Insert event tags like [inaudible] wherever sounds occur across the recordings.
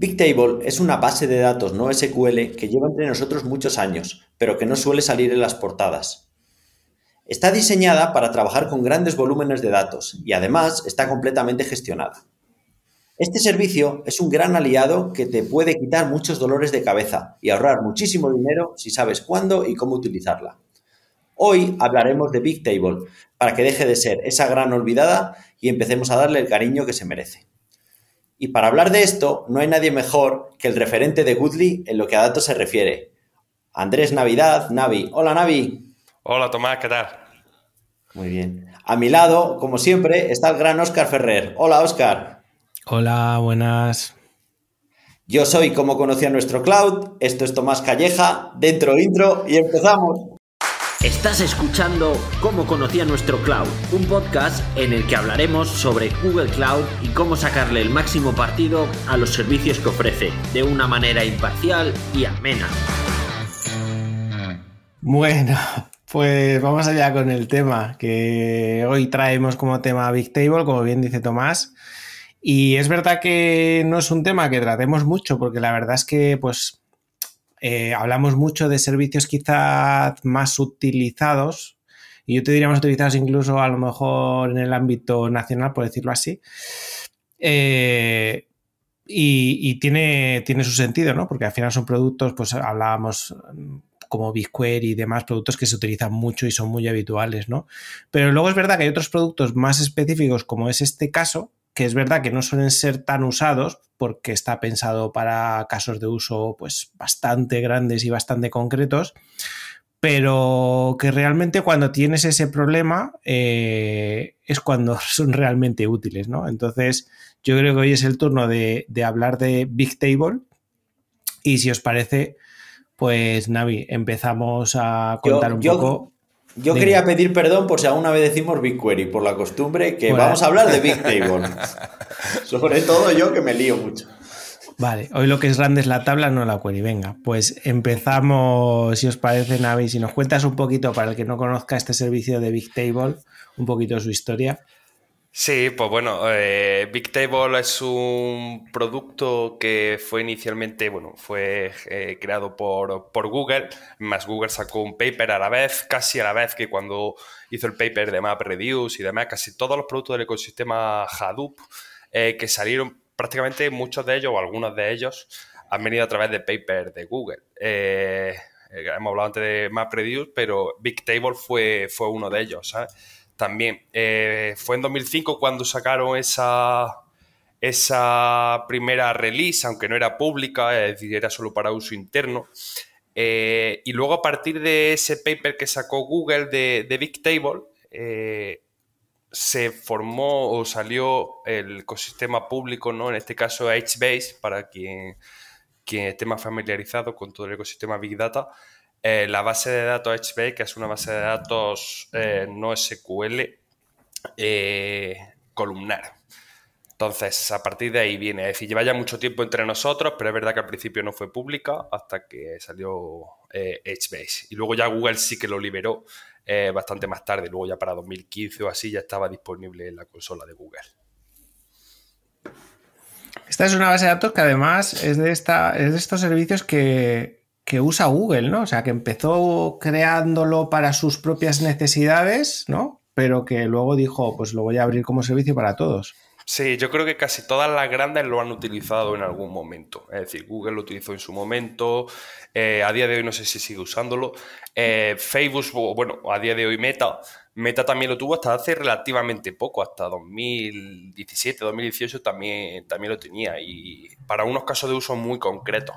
Bigtable es una base de datos no SQL que lleva entre nosotros muchos años, pero que no suele salir en las portadas. Está diseñada para trabajar con grandes volúmenes de datos y además está completamente gestionada. Este servicio es un gran aliado que te puede quitar muchos dolores de cabeza y ahorrar muchísimo dinero si sabes cuándo y cómo utilizarla. Hoy hablaremos de Bigtable para que deje de ser esa gran olvidada y empecemos a darle el cariño que se merece. Y para hablar de esto, no hay nadie mejor que el referente de Goodly en lo que a datos se refiere. Andrés Navidad, Navi. Hola, Navi. Hola, Tomás, ¿qué tal? Muy bien. A mi lado, como siempre, está el gran Óscar Ferrer. Hola, Óscar. Hola, buenas. Yo soy Como conocía nuestro cloud, esto es Tomás Calleja, dentro intro y empezamos. Estás escuchando Cómo conocía nuestro cloud, un podcast en el que hablaremos sobre Google Cloud y cómo sacarle el máximo partido a los servicios que ofrece, de una manera imparcial y amena. Bueno, pues vamos allá con el tema que hoy traemos como tema Big Table, como bien dice Tomás. Y es verdad que no es un tema que tratemos mucho, porque la verdad es que, pues, eh, hablamos mucho de servicios quizás más utilizados, y yo te diría más utilizados incluso a lo mejor en el ámbito nacional, por decirlo así. Eh, y, tiene, tiene su sentido, ¿no? Porque al final son productos, pues hablábamos mm, como BigQuery y demás productos que se utilizan mucho y son muy habituales, ¿no? Pero luego es verdad que hay otros productos más específicos, como es este caso, que es verdad que no suelen ser tan usados porque está pensado para casos de uso pues bastante grandes y bastante concretos, pero que realmente cuando tienes ese problema eh, es cuando [laughs] son realmente útiles, ¿no? Entonces yo creo que hoy es el turno de, hablar de Big Table y si os parece, pues Navi, empezamos a contar un poco. Yo quería pedir perdón por si alguna vez decimos BigQuery, por la costumbre que vamos a hablar de BigTable. [laughs] Sobre todo yo que me lío mucho. Vale, hoy lo que es grande es la tabla, no la query. Venga, pues empezamos, si os parece, Navi, si nos cuentas un poquito, para el que no conozca este servicio de Bigtable, un poquito su historia. Sí, pues bueno, eh, Bigtable es un producto que fue inicialmente, bueno, fue eh, creado por, Google, más Google sacó un paper a la vez, casi a la vez que cuando hizo el paper de MapReduce y demás, casi todos los productos del ecosistema Hadoop eh, que salieron, prácticamente muchos de ellos o algunos de ellos han venido a través de paper de Google. hemos hablado antes de MapReduce, pero Bigtable fue, fue uno de ellos, ¿sabes? también. Eh, fue en 2005 cuando sacaron esa, primera release, aunque no era pública, es decir, era solo para uso interno. Eh, y luego a partir de ese paper que sacó Google de, Bigtable, eh, se formó o salió el ecosistema público, ¿no? en este caso HBase, para quien, quien esté más familiarizado con todo el ecosistema Big Data. Eh, la base de datos HBase, que es una base de datos eh, no SQL eh, columnar. Entonces, a partir de ahí viene. Es decir, lleva ya mucho tiempo entre nosotros, pero es verdad que al principio no fue pública hasta que salió eh, HBase. Y luego ya Google sí que lo liberó bastante más tarde. Luego ya para 2015 o así ya estaba disponible en la consola de Google. Esta es una base de datos que además es de, esta, es de estos servicios que que usa Google, ¿no? O sea, que empezó creándolo para sus propias necesidades, ¿no? Pero que luego dijo, pues lo voy a abrir como servicio para todos. Sí, yo creo que casi todas las grandes lo han utilizado en algún momento. Es decir, Google lo utilizó en su momento, eh, a día de hoy no sé si sigue usándolo. Eh, Facebook, bueno, a día de hoy Meta, Meta también lo tuvo hasta hace relativamente poco, hasta 2017, 2018 también, también lo tenía y para unos casos de uso muy concretos.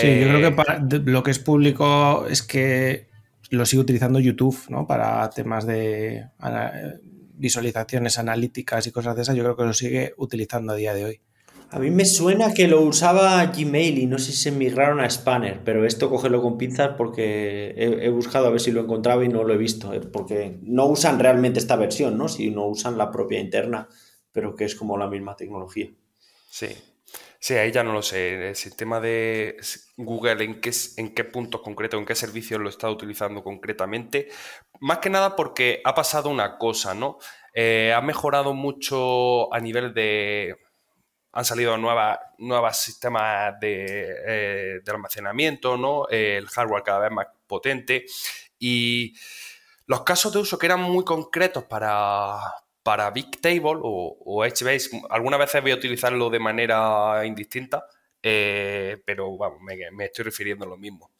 Sí, yo creo que eh, para lo que es público es que lo sigue utilizando YouTube, ¿no? Para temas de visualizaciones analíticas y cosas de esas, yo creo que lo sigue utilizando a día de hoy. A mí me suena que lo usaba Gmail y no sé si se migraron a Spanner, pero esto cógelo con pinzas porque he, he, buscado a ver si lo encontraba y no lo he visto, eh, porque no usan realmente esta versión, ¿no? Si no usan la propia interna, pero que es como la misma tecnología. Sí, Sí, ahí ya no lo sé. El sistema de Google, ¿en qué, en qué puntos concretos, en qué servicios lo está utilizando concretamente? Más que nada porque ha pasado una cosa, ¿no? Eh, ha mejorado mucho a nivel de... Han salido nuevas, nuevos sistemas eh, de, almacenamiento, ¿no? el hardware cada vez más potente. Y los casos de uso que eran muy concretos para, para Bigtable o, o HBase, algunas veces voy a utilizarlo de manera indistinta, eh, pero me, estoy refiriendo a lo mismo.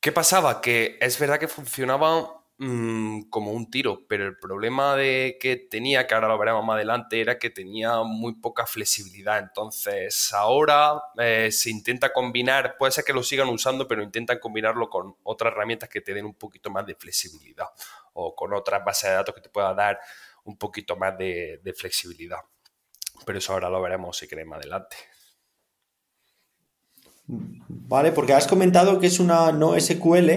¿Qué pasaba? Que es verdad que funcionaba mm, como un tiro, pero el problema de que tenía, que ahora lo veremos más adelante, era que tenía muy poca flexibilidad. Entonces, ahora eh, se intenta combinar, puede ser que lo sigan usando, pero intentan combinarlo con otras herramientas que te den un poquito más de flexibilidad o con otras bases de datos que te puedan dar un poquito más de, flexibilidad. Pero eso ahora lo veremos si queréis más adelante. Vale, porque has comentado que es una no SQL,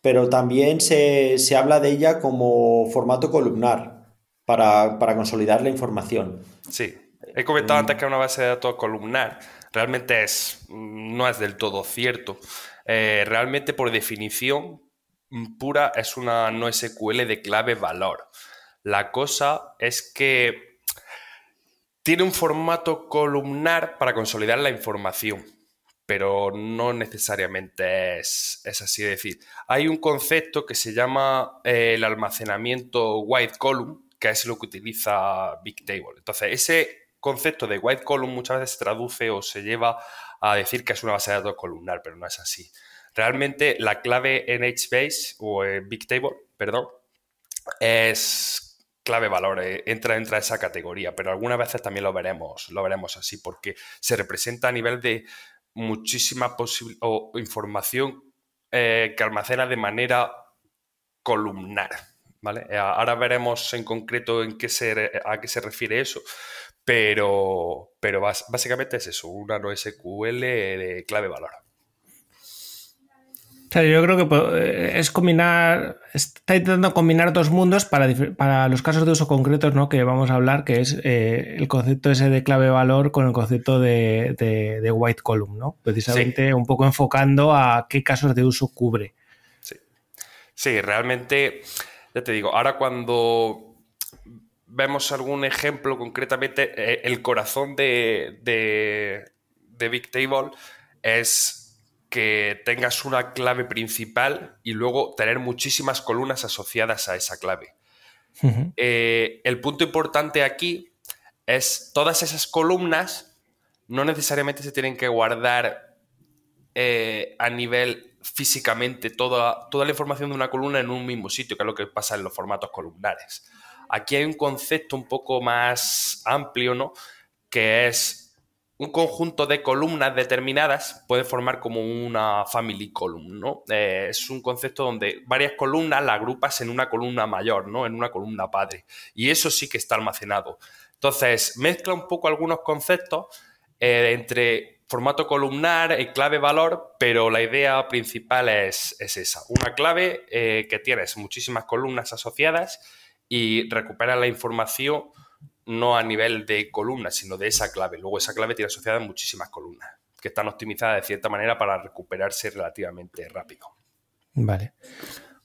pero también se, habla de ella como formato columnar para, consolidar la información. Sí, he comentado antes que una base de datos columnar realmente es, no es del todo cierto. Eh, realmente, por definición pura, es una no SQL de clave valor. La cosa es que tiene un formato columnar para consolidar la información, pero no necesariamente es, es así. de decir, hay un concepto que se llama eh, el almacenamiento wide column, que es lo que utiliza Bigtable. Entonces, ese concepto de wide column muchas veces se traduce o se lleva a decir que es una base de datos columnar, pero no es así. Realmente la clave en HBase o en Bigtable, perdón, es clave valor eh, entra, entra esa categoría, pero algunas veces también lo veremos, lo veremos así, porque se representa a nivel de muchísima o información eh, que almacena de manera columnar. ¿Vale? Eh, ahora veremos en concreto en qué se, a qué se refiere eso, pero, pero básicamente es eso, una sql de clave valor yo creo que eh, es combinar, está intentando combinar dos mundos para, para los casos de uso concretos que vamos a hablar, que es eh, el concepto ese de clave valor con el concepto de, white column, ¿no? precisamente un poco enfocando a qué casos de uso cubre. Sí, realmente, ya te digo, ahora cuando vemos algún ejemplo, concretamente eh, el corazón de, de, de Big Table es que tengas una clave principal y luego tener muchísimas columnas asociadas a esa clave. Eh, el punto importante aquí es todas esas columnas no necesariamente se tienen que guardar eh, a nivel físicamente toda, toda la información de una columna en un mismo sitio, que es lo que pasa en los formatos columnares. Aquí hay un concepto un poco más amplio, ¿no? Que es un conjunto de columnas determinadas puede formar como una family column, ¿no? Eh, es un concepto donde varias columnas las agrupas en una columna mayor, ¿no? En una columna padre. Y eso sí que está almacenado. Entonces, mezcla un poco algunos conceptos eh, entre formato columnar, y eh, clave valor, pero la idea principal es, esa. Una clave que tienes muchísimas columnas asociadas y recupera la información no a nivel de columna, sino de esa clave. Luego esa clave tiene asociada muchísimas columnas que están optimizadas de cierta manera para recuperarse relativamente rápido. Vale.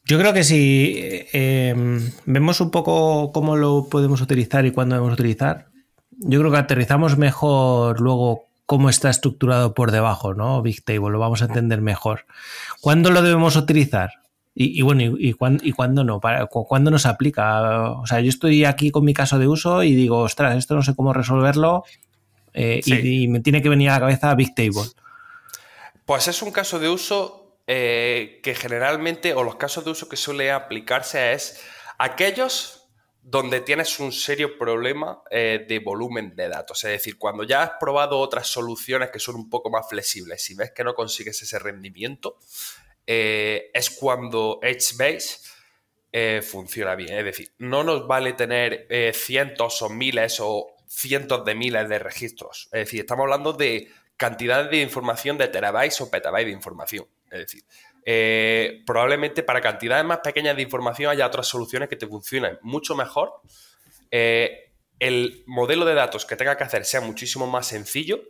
Yo creo que si em, vemos un poco cómo lo podemos utilizar y cuándo debemos utilizar, yo creo que aterrizamos mejor luego cómo está estructurado por debajo, ¿no? Big Table, lo vamos a entender mejor. ¿Cuándo lo debemos utilizar? Y, bueno, y, cuándo, no? cuándo, no? se aplica? O sea, yo estoy aquí con mi caso de uso y digo, ostras, esto no sé cómo resolverlo eh, y, me tiene que venir a la cabeza Bigtable. Pues es un caso de uso eh, que generalmente, o los casos de uso que suele aplicarse es aquellos donde tienes un serio problema eh, de volumen de datos. Es decir, cuando ya has probado otras soluciones que son un poco más flexibles y ves que no consigues ese rendimiento, eh, es cuando Edgebase Base eh, funciona bien. Es decir, no nos vale tener eh, cientos o miles o cientos de miles de registros. Es decir, estamos hablando de cantidades de información de terabytes o petabytes de información. Es decir, probablemente para cantidades más pequeñas de información haya otras soluciones que te funcionen mucho mejor. el modelo de datos que tenga que hacer sea muchísimo más sencillo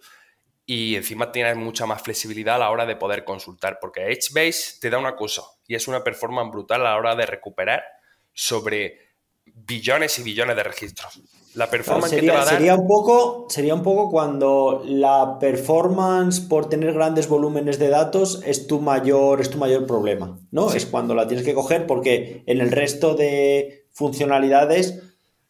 y encima tienes mucha más flexibilidad a la hora de poder consultar, porque HBase te da una cosa y es una performance brutal a la hora de recuperar sobre billones y billones de registros. La performance sería, que sería, un poco, sería un poco cuando la performance por tener grandes volúmenes de datos es tu mayor, es tu mayor problema, ¿no? Es cuando la tienes que coger porque en el resto de funcionalidades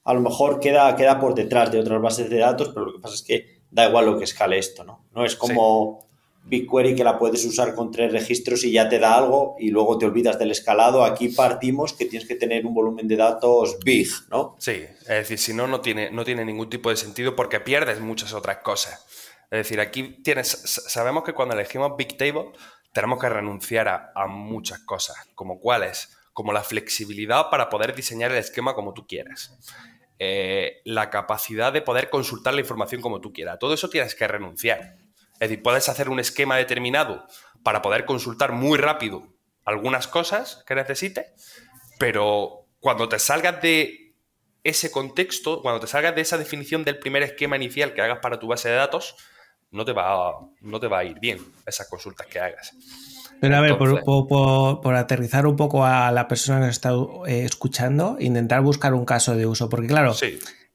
a lo mejor queda, queda por detrás de otras bases de datos, pero lo que pasa es que da igual lo que escale esto, ¿no? No es como BigQuery que la puedes usar con tres registros y ya te da algo y luego te olvidas del escalado. Aquí partimos que tienes que tener un volumen de datos big, ¿no? Sí, es decir, si no, no tiene, no tiene ningún tipo de sentido porque pierdes muchas otras cosas. Es decir, aquí tienes, sabemos que cuando elegimos BigTable tenemos que renunciar a muchas cosas, como cuáles, como la flexibilidad para poder diseñar el esquema como tú quieras. Eh, la capacidad de poder consultar la información como tú quieras. Todo eso tienes que renunciar. Es decir, puedes hacer un esquema determinado para poder consultar muy rápido algunas cosas que necesites, pero cuando te salgas de ese contexto, cuando te salgas de esa definición del primer esquema inicial que hagas para tu base de datos, no te va no te va a ir bien esas consultas que hagas. Pero a ver, por, por, aterrizar un poco a la persona que nos está eh, escuchando, intentar buscar un caso de uso, porque claro,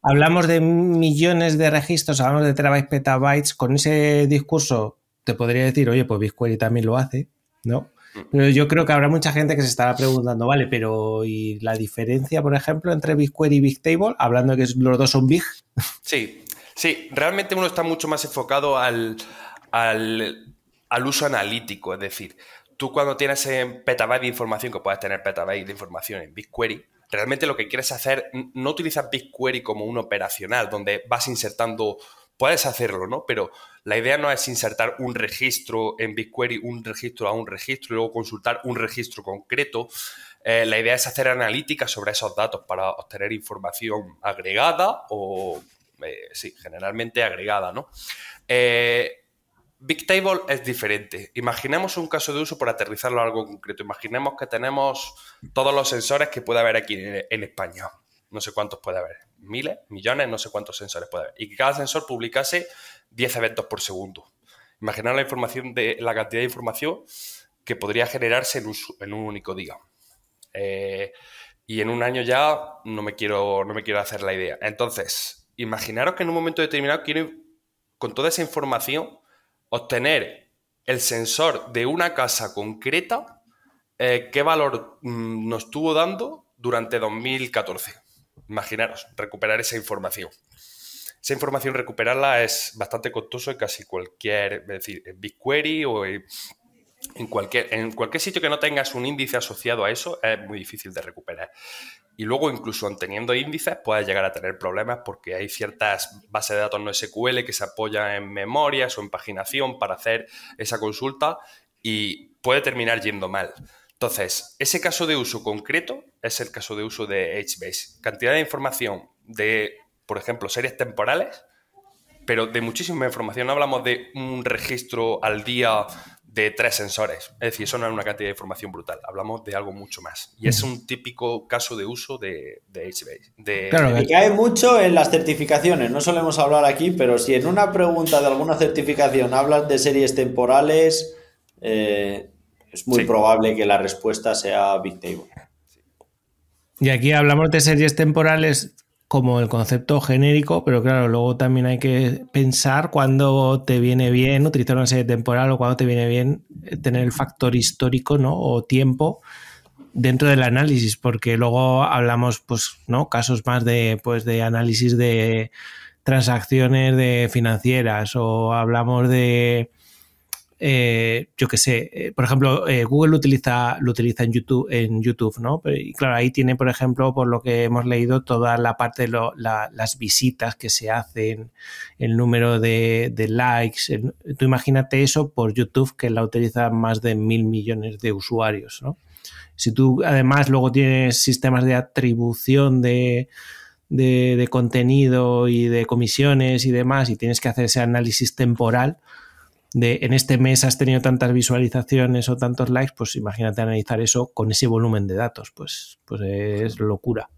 hablamos de millones de registros, hablamos de terabytes, petabytes, con ese discurso te podría decir, oye, pues BigQuery también lo hace, ¿no? Mm. Pero yo creo que habrá mucha gente que se estará preguntando, vale, pero ¿y la diferencia, por ejemplo, entre BigQuery y BigTable? Hablando de que los dos son Big. Sí, sí, realmente uno está mucho más enfocado al al uso analítico. Es decir, tú cuando tienes en eh, petabyte de información, que puedes tener petabyte de información en BigQuery, realmente lo que quieres hacer, no utilizar BigQuery como un operacional, donde vas insertando, puedes hacerlo, ¿no? Pero la idea no es insertar un registro en BigQuery, un registro a un registro y luego consultar un registro concreto. Eh, la idea es hacer analítica sobre esos datos para obtener información agregada o, eh, sí, generalmente agregada, ¿no? Bigtable es diferente. Imaginemos un caso de uso por aterrizarlo a algo concreto. Imaginemos que tenemos todos los sensores que puede haber aquí en, España. No sé cuántos puede haber. Miles, millones, no sé cuántos sensores puede haber. Y que cada sensor publicase 10 eventos por segundo. Imaginar la información de la cantidad de información que podría generarse en un, único día. Eh, y en un año ya no me quiero, no me quiero hacer la idea. Entonces, imaginaros que en un momento determinado quiero, con toda esa información, obtener el sensor de una casa concreta, eh, qué valor mm, nos estuvo dando durante 2014. Imaginaros, recuperar esa información. Esa información recuperarla es bastante costoso en casi cualquier, es decir, en BigQuery o en cualquier, en cualquier sitio que no tengas un índice asociado a eso, es muy difícil de recuperar. Y luego, incluso teniendo índices, puedes llegar a tener problemas porque hay ciertas bases de datos no SQL que se apoyan en memorias o en paginación para hacer esa consulta y puede terminar yendo mal. Entonces, ese caso de uso concreto es el caso de uso de HBase. Cantidad de información de, por ejemplo, series temporales, pero de muchísima información. No hablamos de un registro al día de tres sensores. Es decir, eso no es una cantidad de información brutal, hablamos de algo mucho más. Y es un típico caso de uso de, de HBase. Eh. mucho en las certificaciones, no solemos hablar aquí, pero si en una pregunta de alguna certificación hablas de series temporales, eh, es muy probable que la respuesta sea Big Y aquí hablamos de series temporales como el concepto genérico, pero claro, luego también hay que pensar cuándo te viene bien utilizar una serie temporal o cuándo te viene bien eh, tener el factor histórico ¿no? o tiempo dentro del análisis, porque luego hablamos, pues, ¿no? Casos más de, pues, de análisis de transacciones de financieras o hablamos de eh, yo qué sé, eh, por ejemplo, eh, Google lo utiliza, lo utiliza en YouTube, en YouTube, ¿no? Y claro, ahí tiene, por ejemplo, por lo que hemos leído, toda la parte de las visitas que se hacen, el número de, likes. tú imagínate eso por YouTube, que la utilizan más de mil millones de usuarios, ¿no? Si tú además luego tienes sistemas de atribución de, de, contenido y de comisiones y demás, y tienes que hacer ese análisis temporal, de en este mes has tenido tantas visualizaciones o tantos likes, pues imagínate analizar eso con ese volumen de datos, pues, pues es locura.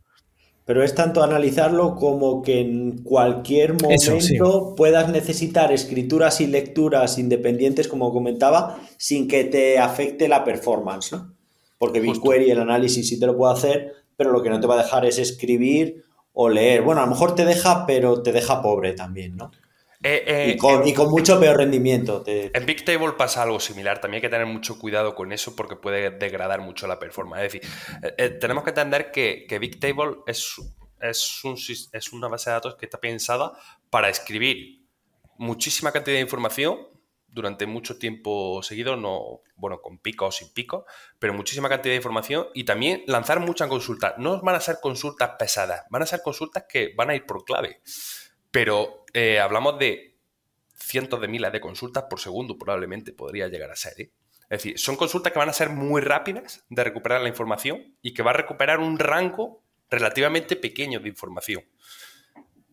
Pero es tanto analizarlo como que en cualquier momento puedas necesitar escrituras y lecturas independientes, como comentaba, sin que te afecte la performance, ¿no? Porque BigQuery, el análisis sí te lo puede hacer, pero lo que no te va a dejar es escribir o leer. Bueno, a lo mejor te deja, pero te deja pobre también, ¿no? Eh, eh, y, con, y, con, mucho peor rendimiento. En Bigtable pasa algo similar. También hay que tener mucho cuidado con eso porque puede degradar mucho la performance. Es decir, eh, tenemos que entender que, que Big es, es, un, es una base de datos que está pensada para escribir muchísima cantidad de información durante mucho tiempo seguido, no, bueno, con pico o sin pico, pero muchísima cantidad de información y también lanzar muchas consultas. No van a ser consultas pesadas, van a ser consultas que van a ir por clave. Pero eh, hablamos de cientos de miles de consultas por segundo, probablemente podría llegar a ser. ¿eh? Es decir, son consultas que van a ser muy rápidas de recuperar la información y que va a recuperar un rango relativamente pequeño de información.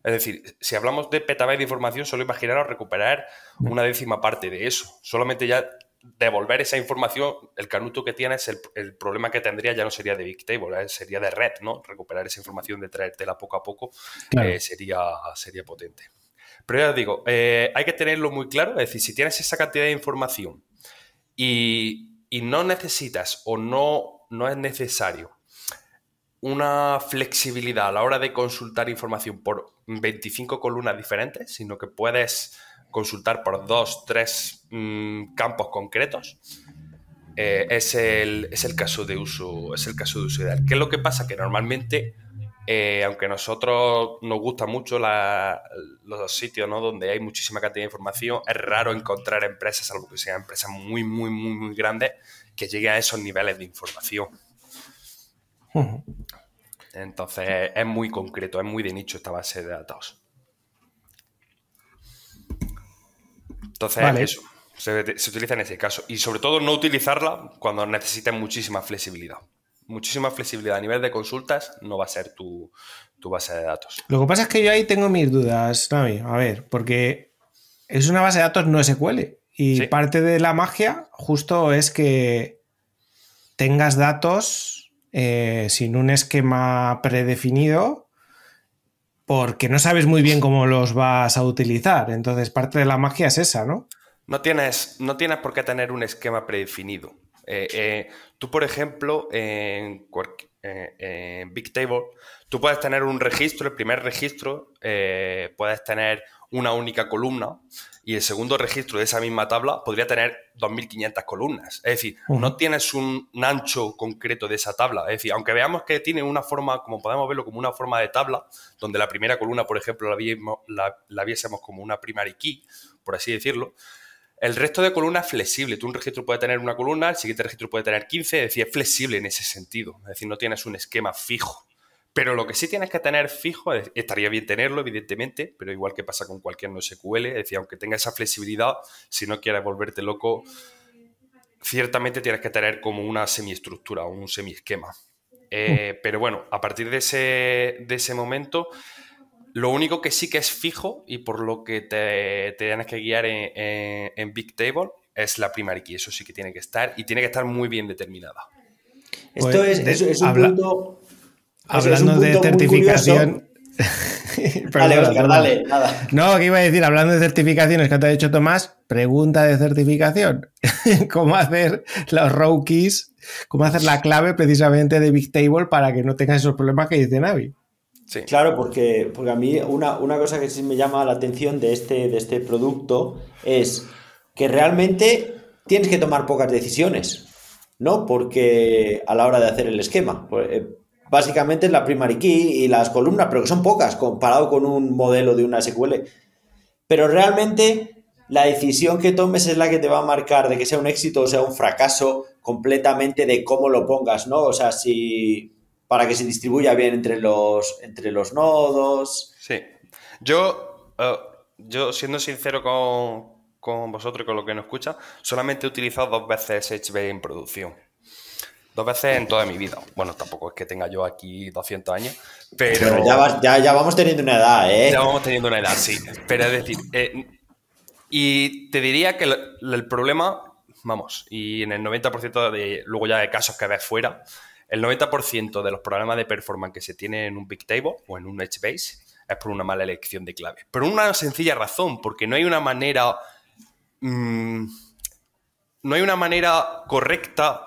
Es decir, si hablamos de petabytes de información, solo imaginaros recuperar una décima parte de eso. Solamente ya devolver esa información, el canuto que tienes, el, problema que tendría ya no sería de Bigtable, ¿eh? sería de red, ¿no? Recuperar esa información de traértela poco a poco eh, sería, sería potente. Pero ya os digo, eh, hay que tenerlo muy claro, es decir, si tienes esa cantidad de información y, no necesitas o no, no es necesario una flexibilidad a la hora de consultar información por 25 columnas diferentes, sino que puedes consultar por dos, tres mm, campos concretos, eh, es, el, es, el, caso de uso, es el caso de uso ideal. ¿Qué es lo que pasa? Que normalmente, eh, aunque a nosotros nos gusta mucho los sitios ¿no? donde hay muchísima cantidad de información, es raro encontrar empresas, algo que sea empresas muy, muy, muy, muy grandes, que llegue a esos niveles de información. Entonces, es muy concreto, es muy de nicho esta base de datos. Entonces, eso. Se, utiliza en ese caso. Y sobre todo no utilizarla cuando necesiten muchísima flexibilidad. Muchísima flexibilidad a nivel de consultas no va a ser tu, base de datos. Lo que pasa es que yo ahí tengo mis dudas, Navi. A ver, porque es una base de datos no SQL. Y parte de la magia justo es que tengas datos eh, sin un esquema predefinido porque no sabes muy bien cómo los vas a utilizar. Entonces, parte de la magia es esa, ¿no? No tienes, no tienes por qué tener un esquema predefinido. Eh, eh, tú, por ejemplo, en, eh, Big Table, tú puedes tener un registro, el primer registro, eh, puedes tener una única columna, y el segundo registro de esa misma tabla podría tener 2.500 columnas. Es decir, no tienes un, ancho concreto de esa tabla. Es decir, aunque veamos que tiene una forma, como podemos verlo, como una forma de tabla, donde la primera columna, por ejemplo, la, viésemos, como una primary key, por así decirlo, el resto de columnas es flexible. Tú un registro puede tener una columna, el siguiente registro puede tener 15, es decir, es flexible en ese sentido. Es decir, no tienes un esquema fijo. Pero lo que sí tienes que tener fijo, estaría bien tenerlo, evidentemente, pero igual que pasa con cualquier no SQL es decir, aunque tenga esa flexibilidad, si no quieres volverte loco, ciertamente tienes que tener como una semiestructura, un semi esquema eh, mm. pero bueno, a partir de ese, momento, lo único que sí que es fijo y por lo que te, tienes que guiar en, en, Table Bigtable es la primary key. Eso sí que tiene que estar y tiene que estar muy bien determinada. Esto pues, es, es, un punto Hablando de certificación. dale, [laughs] Oscar, dale, nada. No, que iba a decir, hablando de certificaciones que te ha dicho Tomás, pregunta de certificación. [laughs] ¿Cómo hacer los row keys? ¿Cómo hacer la clave precisamente de big table para que no tengas esos problemas que dice Navi? Sí. Claro, porque, porque a mí una, cosa que sí me llama la atención de este, de este producto es que realmente tienes que tomar pocas decisiones, ¿no? Porque a la hora de hacer el esquema. Pues, eh, básicamente es la primary key y las columnas, pero que son pocas comparado con un modelo de una SQL. Pero realmente la decisión que tomes es la que te va a marcar de que sea un éxito o sea un fracaso completamente de cómo lo pongas, ¿no? O sea, si para que se distribuya bien entre los, entre los nodos. Sí. Yo, eh, yo siendo sincero con, con vosotros y con lo que nos escucha, solamente he utilizado dos veces HB en producción. Dos veces en toda mi vida. Bueno, tampoco es que tenga yo aquí 200 años, pero... ya, vamos teniendo una edad, ¿eh? Ya vamos teniendo una edad, sí. Pero es decir, eh, y te diría que el, problema, vamos, y en el 90% de, luego ya de casos que ves fuera, el 90% de los problemas de performance que se tienen en un Big Table o en un Edge Base es por una mala elección de clave. Por una sencilla razón, porque no hay una manera... Mm, no hay una manera correcta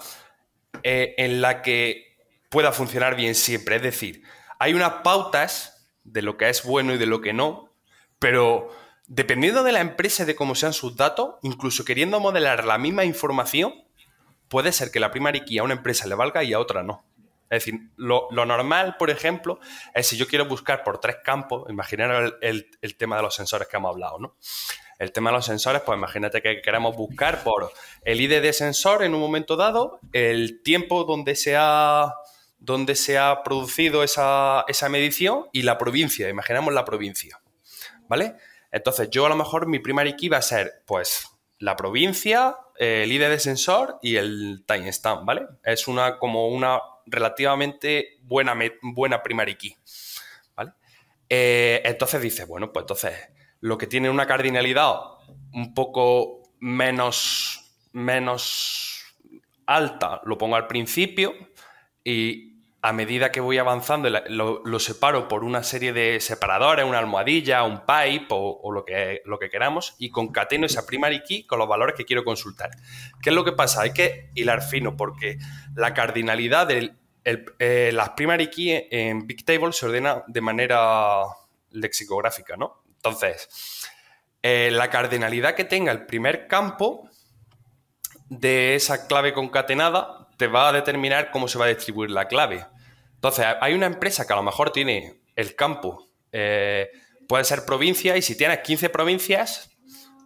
eh, en la que pueda funcionar bien siempre. Es decir, hay unas pautas de lo que es bueno y de lo que no, pero dependiendo de la empresa y de cómo sean sus datos, incluso queriendo modelar la misma información, puede ser que la primera a una empresa le valga y a otra no. Es decir, lo, normal, por ejemplo, es si yo quiero buscar por tres campos, imaginar el, el tema de los sensores que hemos hablado, ¿no? El tema de los sensores, pues imagínate que queremos buscar por el ID de sensor en un momento dado, el tiempo donde se ha, donde se ha producido esa, medición y la provincia, imaginamos la provincia, ¿vale? Entonces yo a lo mejor mi primary key va a ser, pues, la provincia, el ID de sensor y el timestamp, ¿vale? Es una como una relativamente buena, buena primary key, ¿vale? Eh, entonces dice, bueno, pues entonces lo que tiene una cardinalidad un poco menos, menos alta lo pongo al principio y a medida que voy avanzando lo, separo por una serie de separadores, una almohadilla, un pipe o, lo, que, lo que queramos y concateno esa primary key con los valores que quiero consultar. ¿Qué es lo que pasa? Hay que hilar fino porque la cardinalidad de eh, las primary key en Big Table se ordena de manera lexicográfica, ¿no? Entonces, eh, la cardinalidad que tenga el primer campo de esa clave concatenada te va a determinar cómo se va a distribuir la clave. Entonces, hay una empresa que a lo mejor tiene el campo, eh, puede ser provincia, y si tienes 15 provincias,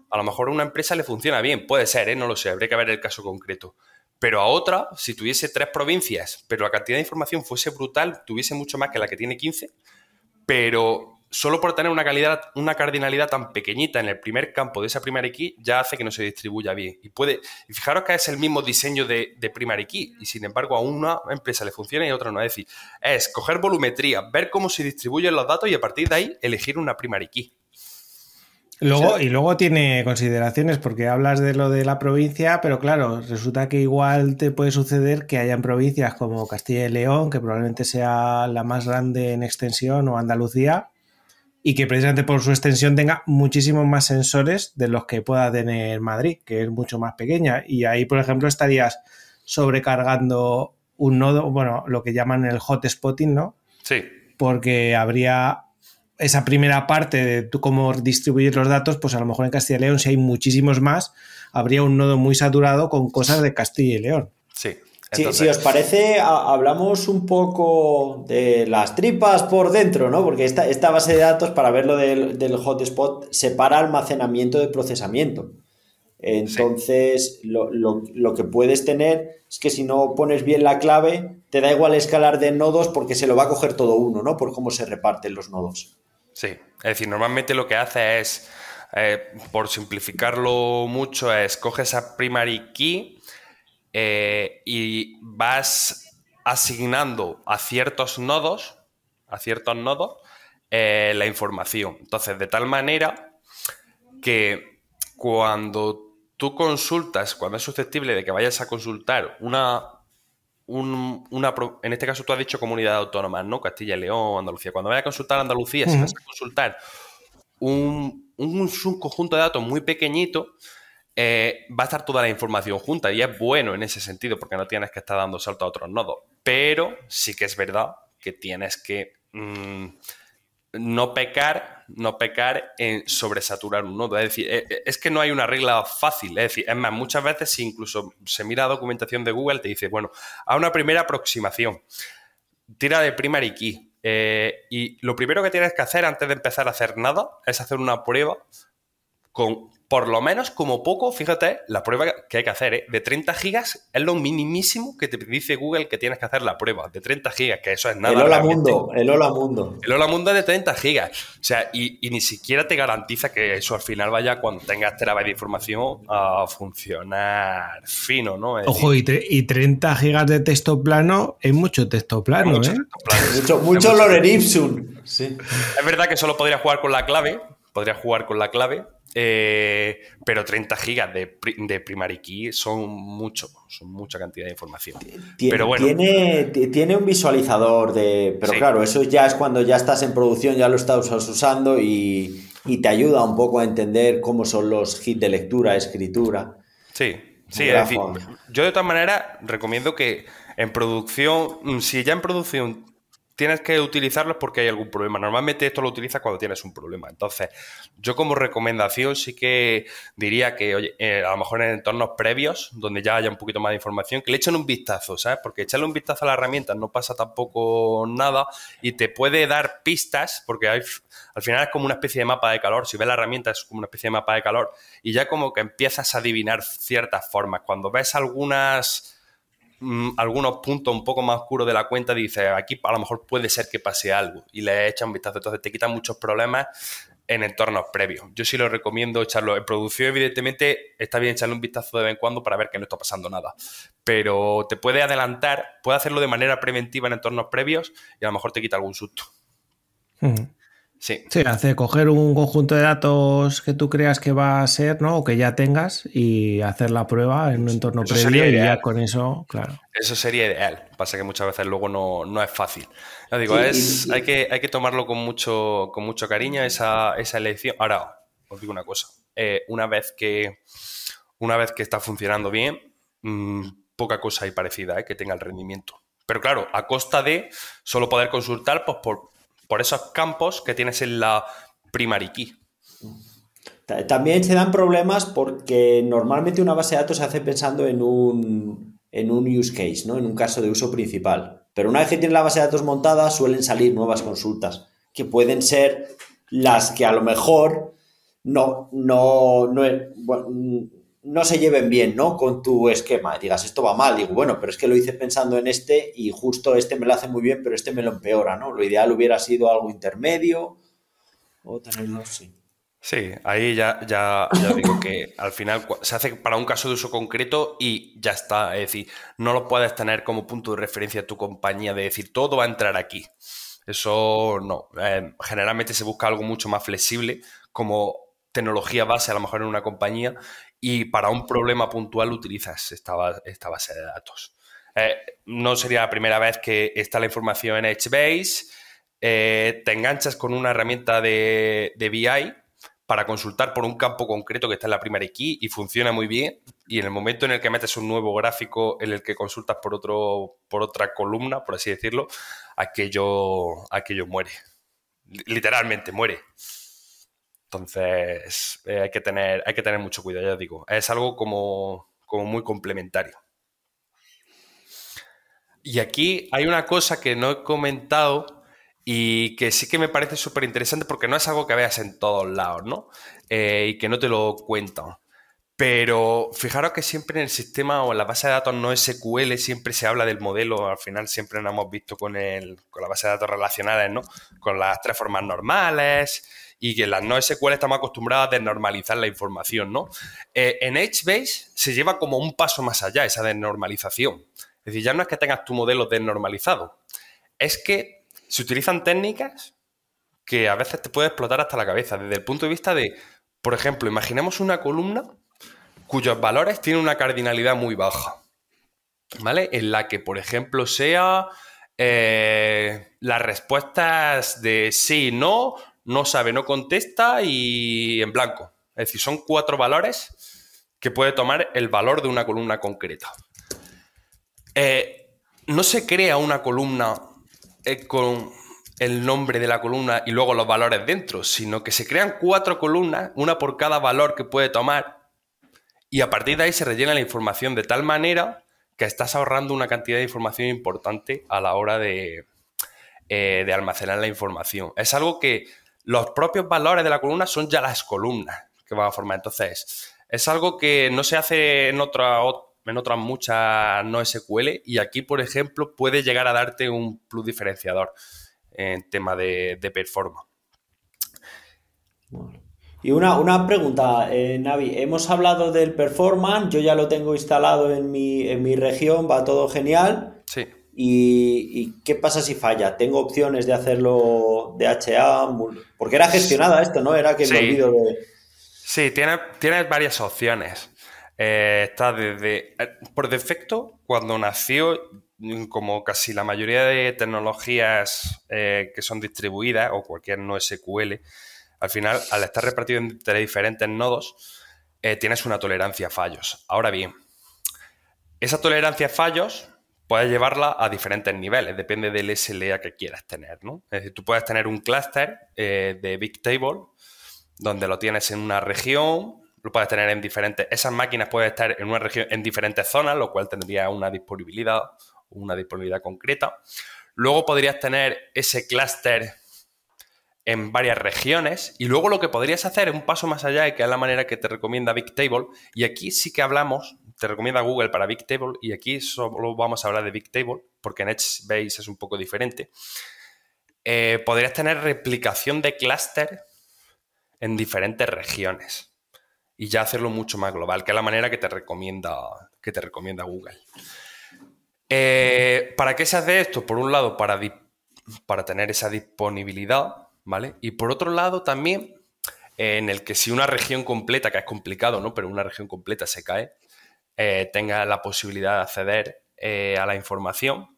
a lo mejor a una empresa le funciona bien, puede ser, ¿eh? no lo sé, habría que ver el caso concreto. Pero a otra, si tuviese tres provincias, pero la cantidad de información fuese brutal, tuviese mucho más que la que tiene 15, pero solo por tener una, calidad, una cardinalidad tan pequeñita en el primer campo de esa primary key ya hace que no se distribuya bien. Y puede, y fijaros que es el mismo diseño de, de, primary key, y sin embargo a una empresa le funciona y a otra no. Es decir, es coger volumetría, ver cómo se distribuyen los datos y a partir de ahí elegir una primary key. Luego, y luego tiene consideraciones, porque hablas de lo de la provincia, pero claro, resulta que igual te puede suceder que hayan provincias como Castilla y León, que probablemente sea la más grande en extensión, o Andalucía, y que precisamente por su extensión tenga muchísimos más sensores de los que pueda tener Madrid, que es mucho más pequeña. Y ahí, por ejemplo, estarías sobrecargando un nodo, bueno, lo que llaman el hot hotspotting, ¿no? Sí. Porque habría esa primera parte de tú cómo distribuir los datos, pues a lo mejor en Castilla y León, si hay muchísimos más, habría un nodo muy saturado con cosas de Castilla y León. Sí. Si, os parece, hablamos un poco de las tripas por dentro, ¿no? Porque esta, esta base de datos, para ver lo del, hotspot, separa almacenamiento de procesamiento. Entonces, lo, que puedes tener es que si no pones bien la clave, te da igual escalar de nodos porque se lo va a coger todo uno, ¿no? Por cómo se reparten los nodos. Sí, es decir, normalmente lo que hace es, eh, por simplificarlo mucho, es coge esa primary key eh, y vas asignando a ciertos nodos, a ciertos nodos, eh, la información. Entonces, de tal manera que cuando tú consultas, cuando es susceptible de que vayas a consultar una, en este caso tú has dicho comunidad autónoma, ¿no? Castilla y León, Andalucía. Cuando vayas a consultar Andalucía, si vas a consultar un, conjunto de datos muy pequeñito, eh, va a estar toda la información junta y es bueno en ese sentido porque no tienes que estar dando salto a otros nodos. Pero sí que es verdad que tienes que mm, no pecar, no pecar en sobresaturar un nodo. Es decir, eh, eh, es que no hay una regla fácil. Es decir, es más, muchas veces si incluso se mira la documentación de Google, te dice, bueno, a una primera aproximación, tira de primary key. y lo primero que tienes que hacer antes de empezar a hacer nada es hacer una prueba con por lo menos como poco, fíjate, la prueba que hay que hacer, ¿eh? de 30 gigas es lo minimísimo que te dice Google que tienes que hacer la prueba, de 30 gigas, que eso es nada. El Hola Mundo, el Hola Mundo. El Hola Mundo es de 30 gigas, o sea, y, ni siquiera te garantiza que eso al final vaya cuando tengas terabytes de información a funcionar fino, ¿no? Ojo, y, 30 gigas de texto plano es mucho texto plano, mucho ¿eh? mucho, Sí. Es verdad que solo podría jugar con la clave, podría jugar con la clave, eh, pero 30 gigas de, primary key son mucho, son mucha cantidad de información. Tiene, pero bueno. tiene, un visualizador de. Pero claro, eso ya es cuando ya estás en producción, ya lo estás usando y, te ayuda un poco a entender cómo son los hits de lectura, escritura. Sí, sí, yo de todas maneras recomiendo que en producción, mm, si ya en producción tienes que utilizarlos porque hay algún problema. Normalmente esto lo utilizas cuando tienes un problema. Entonces, yo como recomendación sí que diría que, oye, eh, a lo mejor en entornos previos, donde ya haya un poquito más de información, que le echen un vistazo, ¿sabes? Porque echarle un vistazo a la herramienta no pasa tampoco nada y te puede dar pistas, porque hay, al final es como una especie de mapa de calor. Si ves la herramienta es como una especie de mapa de calor y ya como que empiezas a adivinar ciertas formas. Cuando ves algunas Mm, algunos puntos un poco más oscuros de la cuenta, dice aquí a lo mejor puede ser que pase algo y le echa un vistazo. Entonces te quitan muchos problemas en entornos previos. Yo sí lo recomiendo echarlo. En producción, evidentemente, está bien echarle un vistazo de vez en cuando para ver que no está pasando nada. Pero te puede adelantar, puede hacerlo de manera preventiva en entornos previos y a lo mejor te quita algún susto. Sí. hace coger un conjunto de datos que tú creas que va a ser, ¿no? O que ya tengas y hacer la prueba en un entorno previo y ya con eso, claro. Eso sería ideal. Pasa que muchas veces luego no, es fácil. digo, es, Hay, que, hay que tomarlo con mucho, con mucho cariño esa, esa elección. Ahora, os digo una cosa. Eh, una, vez que, una vez que está funcionando bien, mm, poca cosa hay parecida ¿eh? que tenga el rendimiento. Pero claro, a costa de solo poder consultar pues, por, por esos campos que tienes en la primary key. También se dan problemas porque normalmente una base de datos se hace pensando en un, en un use case, ¿no? en un caso de uso principal. Pero una vez que tienes la base de datos montada, suelen salir nuevas consultas, que pueden ser las que a lo mejor no, no, no, no se lleven bien, ¿no? Con tu esquema. Digas, esto va mal. Digo, bueno, pero es que lo hice pensando en este y justo este me lo hace muy bien, pero este me lo empeora, ¿no? Lo ideal hubiera sido algo intermedio o tenerlo así. Sí, ahí ya, ya, digo que al final se hace para un caso de uso concreto y ya está. Es decir, no lo puedes tener como punto de referencia a tu compañía de decir todo va a entrar aquí. Eso no. Em, generalmente se busca algo mucho más flexible como tecnología base, a lo mejor en una compañía, y para un problema puntual utilizas esta, base de datos. Eh, no sería la primera vez que está la información en HBase. Eh, te enganchas con una herramienta de, BI para consultar por un campo concreto que está en la primera key y funciona muy bien. Y en el momento en el que metes un nuevo gráfico en el que consultas por, otro, por otra columna, por así decirlo, aquello, aquello muere. Literalmente muere. Entonces, eh, hay, que tener, hay que tener mucho cuidado, ya digo. Es algo como, muy complementario. Y aquí hay una cosa que no he comentado y que sí que me parece súper interesante porque no es algo que veas en todos lados, ¿no? Eh, y que no te lo cuentan. Pero fijaros que siempre en el sistema o en la base de datos no SQL siempre se habla del modelo, al final siempre lo hemos visto con, el, con la base de datos relacionales, ¿no? Con las tres formas normales y que en las no SQL estamos acostumbrados a desnormalizar la información, ¿no? Eh, en HBase se lleva como un paso más allá esa desnormalización. Es decir, ya no es que tengas tu modelo desnormalizado, es que se utilizan técnicas que a veces te puede explotar hasta la cabeza desde el punto de vista de, por ejemplo, imaginemos una columna cuyos valores tienen una cardinalidad muy baja, ¿vale? En la que, por ejemplo, sea eh, las respuestas de sí, no, no sabe, no contesta y en blanco. Es decir, son cuatro valores que puede tomar el valor de una columna concreta. Eh, no se crea una columna eh, con el nombre de la columna y luego los valores dentro, sino que se crean cuatro columnas, una por cada valor que puede tomar, y a partir de ahí se rellena la información de tal manera que estás ahorrando una cantidad de información importante a la hora eh, de, almacenar la información. Es algo que los propios valores de la columna son ya las columnas que van a formar. Entonces, es algo que no se hace en, otra, en otras muchas no SQL y aquí, por ejemplo, puede llegar a darte un plus diferenciador en tema de, performance. Y una, pregunta, eh, Navi, hemos hablado del performance, yo ya lo tengo instalado en mi, región, va todo genial. Sí. Y, qué pasa si falla? ¿Tengo opciones de hacerlo de HA, Porque era gestionada esto, ¿no? Era que sí. me olvido de... Sí, tienes tiene varias opciones. Eh, está desde... Eh, por defecto, cuando nació, como casi la mayoría de tecnologías que son distribuidas o cualquier no SQL, al final, al estar repartido entre diferentes nodos, eh, tienes una tolerancia a fallos. Ahora bien, esa tolerancia a fallos puedes llevarla a diferentes niveles, depende del SLA que quieras tener, ¿no? Es decir, tú puedes tener un clúster eh, de de Bigtable, donde lo tienes en una región, lo puedes tener en diferentes... Esas máquinas pueden estar en una región, en diferentes zonas, lo cual tendría una disponibilidad, una disponibilidad concreta. Luego podrías tener ese clúster en varias regiones y luego lo que podrías hacer es un paso más allá y que es la manera que te recomienda Bigtable y aquí sí que hablamos, te recomienda Google para Bigtable y aquí solo vamos a hablar de Bigtable porque en Edgebase es un poco diferente. Eh, podrías tener replicación de clúster en diferentes regiones y ya hacerlo mucho más global, que es la manera que te recomienda, que te recomienda Google. Eh, ¿Para qué se hace esto? Por un lado, para, para tener esa disponibilidad y por otro lado también, en el que si una región completa, que es complicado, ¿no? Pero una región completa se cae, eh, tenga la posibilidad de acceder eh, a la información.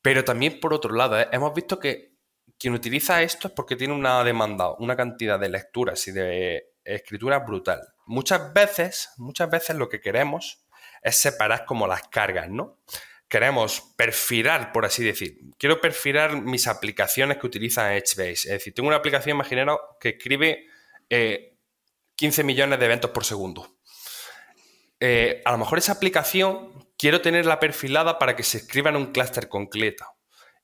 Pero también por otro lado, eh, hemos visto que quien utiliza esto es porque tiene una demanda, una cantidad de lecturas y de escritura brutal. Muchas veces, muchas veces lo que queremos es separar como las cargas, ¿no? queremos perfilar, por así decir, quiero perfilar mis aplicaciones que utilizan EdgeBase. Es decir, tengo una aplicación, imaginaos, que escribe 15 eh, millones de eventos por segundo. Eh, a lo mejor esa aplicación quiero tenerla perfilada para que se escriba en un clúster concreto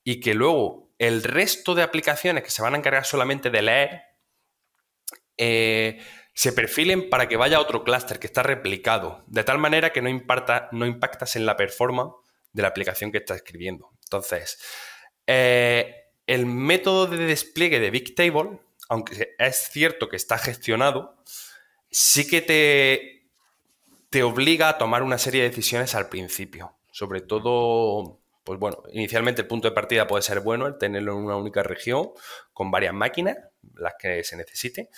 y que luego el resto de aplicaciones que se van a encargar solamente de leer eh, se perfilen para que vaya a otro clúster que está replicado, de tal manera que no, imparta, no impactas en la performance de la aplicación que está escribiendo. Entonces, eh, el método de despliegue de Bigtable, aunque es cierto que está gestionado, sí que te, te obliga a tomar una serie de decisiones al principio. Sobre todo, pues bueno, inicialmente el punto de partida puede ser bueno, el tenerlo en una única región con varias máquinas, las que se necesite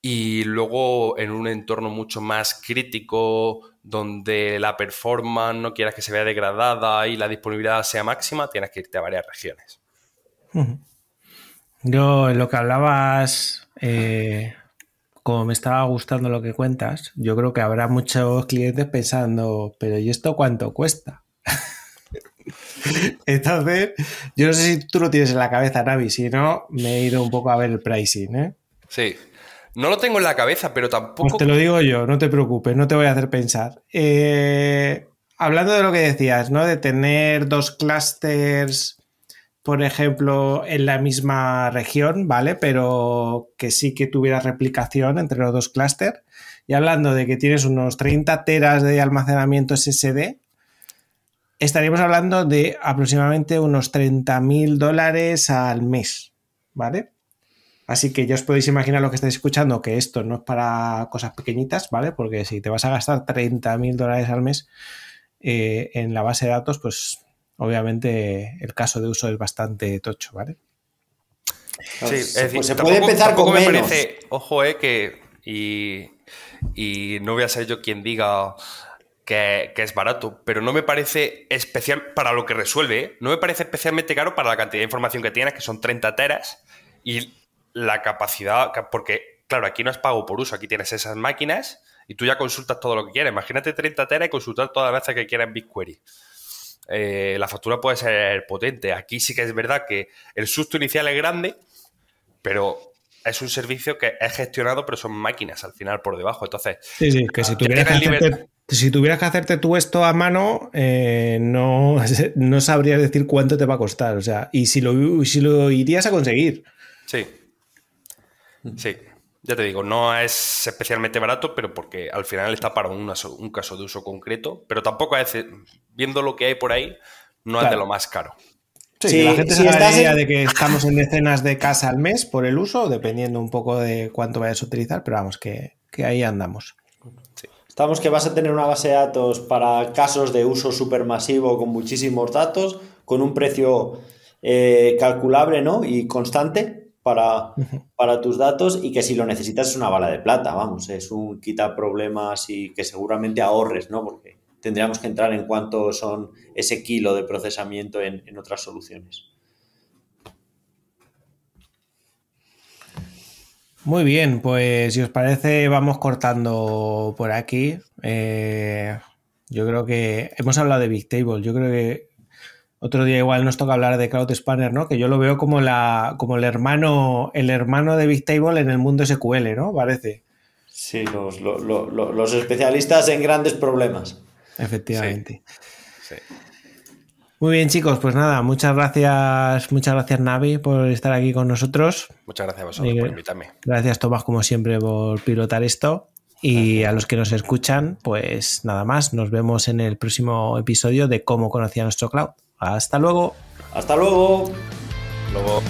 y luego en un entorno mucho más crítico, donde la performance no quieras que se vea degradada y la disponibilidad sea máxima, tienes que irte a varias regiones. Yo, en lo que hablabas, eh, como me estaba gustando lo que cuentas, yo creo que habrá muchos clientes pensando, pero ¿y esto cuánto cuesta? [laughs] Entonces, yo no sé si tú lo tienes en la cabeza, Navi, si no, me he ido un poco a ver el pricing, ¿eh? Sí, no lo tengo en la cabeza, pero tampoco. Pues te lo digo yo, no te preocupes, no te voy a hacer pensar. Eh, hablando de lo que decías, ¿no? De tener dos clústeres, por ejemplo, en la misma región, ¿vale? Pero que sí que tuviera replicación entre los dos clústeres. Y hablando de que tienes unos 30 teras de almacenamiento SSD, estaríamos hablando de aproximadamente unos 30 mil dólares al mes, ¿vale? Así que ya os podéis imaginar lo que estáis escuchando, que esto no es para cosas pequeñitas, ¿vale? Porque si te vas a gastar 30.000 dólares al mes eh, en la base de datos, pues obviamente el caso de uso es bastante tocho, ¿vale? Sí, pues, es decir, pues, se puede empezar con menos. parece, ojo, eh, que. Y, no voy a ser yo quien diga que, que, es barato, pero no me parece especial para lo que resuelve, eh. no me parece especialmente caro para la cantidad de información que tienes, que son 30 teras, y la capacidad, porque claro, aquí no es pago por uso, aquí tienes esas máquinas y tú ya consultas todo lo que quieres. Imagínate 30 tera y consultar toda la veces que quieras en BigQuery. Eh, la factura puede ser potente. Aquí sí que es verdad que el susto inicial es grande, pero es un servicio que es gestionado, pero son máquinas al final por debajo. Entonces, si ah, tuvieras que, hacerte, si tuvieras que hacerte tú esto a mano, eh, no, [laughs] no sabrías decir cuánto te va a costar. O sea, y si lo, si lo irías a conseguir. Sí. Sí, ya te digo, no es especialmente barato, pero porque al final está para un, caso de uso concreto, pero tampoco es, viendo lo que hay por ahí, no es de lo más caro. Sí, la gente se da idea de que estamos en decenas de casas al mes por el uso, dependiendo un poco de cuánto vayas a utilizar, pero vamos, que, ahí andamos. Estamos que vas a tener una base de datos para casos de uso supermasivo con muchísimos datos, con un precio eh, calculable y constante, para, tus datos y que si lo necesitas es una bala de plata, vamos, es un quita problemas y que seguramente ahorres, ¿no? Porque tendríamos que entrar en cuánto son ese kilo de procesamiento en, otras soluciones. Muy bien, pues si os parece vamos cortando por aquí. Eh, yo creo que hemos hablado de Big Table, yo creo que otro día igual nos toca hablar de Cloud Spanner, ¿no? Que yo lo veo como la, como el hermano, el hermano de Bigtable en el mundo SQL, ¿no? Parece. Sí, los, especialistas en grandes problemas. Efectivamente. Muy bien, chicos, pues nada, muchas gracias, muchas gracias Navi por estar aquí con nosotros. Muchas gracias a vosotros por invitarme. Gracias Tomás, como siempre, por pilotar esto. Y a los que nos escuchan, pues nada más, nos vemos en el próximo episodio de cómo conocía nuestro cloud. Hasta luego. Hasta luego. Luego.